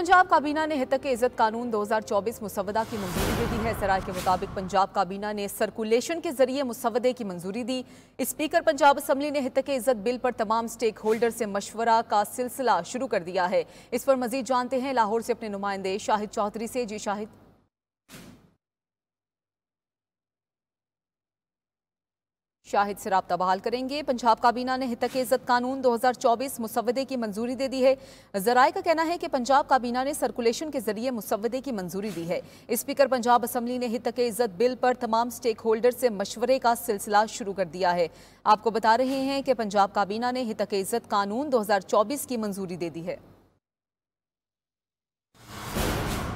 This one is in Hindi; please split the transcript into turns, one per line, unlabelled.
पंजाब काबीना ने हितक इज्जत कानून 2024 मुसवदा की मंजूरी दे दी है सराय के मुताबिक पंजाब काबीना ने सर्कुलेशन के जरिए मुसवदे की मंजूरी दी स्पीकर पंजाब असम्बली ने हितक इज्जत बिल पर तमाम स्टेक होल्डर से मशवरा का सिलसिला शुरू कर दिया है इस पर मजीद जानते हैं लाहौर से अपने नुमाइंदे शाहिद चौधरी से जी शाहिद शाहिद रबता बहाल करेंगे पंजाब काबीना ने हितक इज़्ज़त कानून 2024 मुसवदे की मंजूरी दे दी है जराये का कहना है कि पंजाब काबीना ने सर्कुलेशन के जरिए मुसवदे की मंजूरी दी है स्पीकर पंजाब असम्बली ने हितक इज़्ज़त बिल पर तमाम स्टेक होल्डर से मशवरे का सिलसिला शुरू कर दिया है आपको बता रहे हैं कि पंजाब काबीना ने हितक इज़्ज़त कानून दो की मंजूरी दे दी है